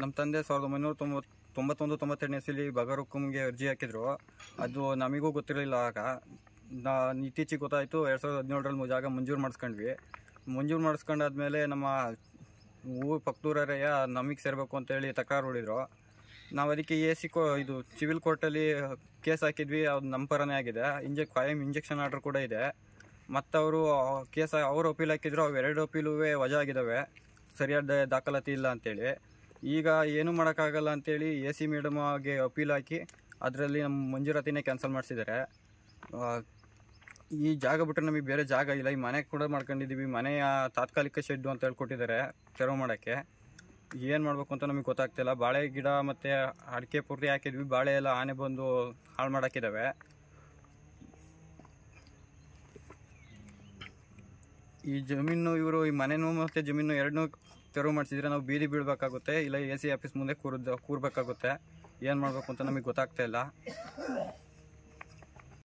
ನಮ್ಮ ತಂದೆ ಸಾವಿರದ ಒಂಬೈನೂರ ತೊಂಬತ್ತು ತೊಂಬತ್ತೊಂದು ತೊಂಬತ್ತೆರಡನೇ ಸಲ ಬಗರ್ ಅರ್ಜಿ ಹಾಕಿದ್ರು ಅದು ನಮಗೂ ಗೊತ್ತಿರಲಿಲ್ಲ ಆಗ ನಾ ಇತ್ತೀಚೆಗೆ ಗೊತ್ತಾಯಿತು ಎರಡು ಸಾವಿರದ ಹದಿನೇಳರಲ್ಲಿ ಜಾಗ ಮಂಜೂರು ಮಾಡಿಸ್ಕೊಂಡ್ವಿ ಮಂಜೂರು ಮಾಡಿಸ್ಕೊಂಡಾದ್ಮೇಲೆ ನಮ್ಮ ಊರು ಪಕ್ಕದೂರರೆಯ ನಮಗೆ ಸೇರಬೇಕು ಅಂತೇಳಿ ತಕರಾರು ಉಳಿದ್ರು ನಾವು ಅದಕ್ಕೆ ಎ ಸಿ ಕೋ ಇದು ಸಿವಿಲ್ ಕೋರ್ಟಲ್ಲಿ ಕೇಸ್ ಹಾಕಿದ್ವಿ ಅದು ನಮ್ಮ ಪರನೇ ಆಗಿದೆ ಇಂಜೆಕ್ ಕಾಯಂ ಇಂಜೆಕ್ಷನ್ ಆರ್ಡ್ರ್ ಕೂಡ ಇದೆ ಮತ್ತು ಅವರು ಕೇಸ್ ಅವರು ಅಪೀಲ್ ಹಾಕಿದ್ರು ಅವೆರಡು ಅಪೀಲುವೇ ವಜಾ ಆಗಿದ್ದಾವೆ ಸರಿಯಾದ ದಾಖಲಾತಿ ಇಲ್ಲ ಅಂತೇಳಿ ಈಗ ಏನು ಮಾಡೋಕ್ಕಾಗಲ್ಲ ಅಂತೇಳಿ ಎ ಸಿ ಮೇಡಮ್ಗೆ ಅಪೀಲ್ ಹಾಕಿ ಅದರಲ್ಲಿ ನಮ್ಮ ಮಂಜೂರಾತಿನೇ ಕ್ಯಾನ್ಸಲ್ ಮಾಡಿಸಿದ್ದಾರೆ ಈ ಜಾಗ ಬಿಟ್ಟರೆ ನಮಗೆ ಬೇರೆ ಜಾಗ ಇಲ್ಲ ಈ ಮನೆ ಕೂಡ ಮಾಡ್ಕೊಂಡಿದ್ದೀವಿ ಮನೆಯ ತಾತ್ಕಾಲಿಕ ಶೆಡ್ಡು ಅಂತ ಹೇಳ್ಕೊಟ್ಟಿದ್ದಾರೆ ತೆರವು ಮಾಡೋಕ್ಕೆ ಏನು ಮಾಡಬೇಕು ಅಂತ ನಮಗೆ ಗೊತ್ತಾಗ್ತಿಲ್ಲ ಬಾಳೆ ಗಿಡ ಮತ್ತು ಅಡಿಕೆ ಪೂರ್ತಿ ಹಾಕಿದ್ವಿ ಬಾಳೆ ಎಲ್ಲ ಆನೆ ಬಂದು ಹಾಳು ಮಾಡೋಕ್ಕಿದ್ದಾವೆ ಈ ಜಮೀನು ಇವರು ಈ ಮನೆನೂ ಮತ್ತು ಜಮೀನು ಎರಡನ್ನೂ ತೆರವು ಮಾಡಿಸಿದ್ರೆ ನಾವು ಬೀದಿ ಬೀಳಬೇಕಾಗುತ್ತೆ ಇಲ್ಲ ಎ ಸಿ ಆಫೀಸ್ ಮುಂದೆ ಕೂರ್ದು ಕೂರಬೇಕಾಗುತ್ತೆ ಏನು ಮಾಡಬೇಕು ಅಂತ ನಮಗೆ ಗೊತ್ತಾಗ್ತಾ ಇಲ್ಲ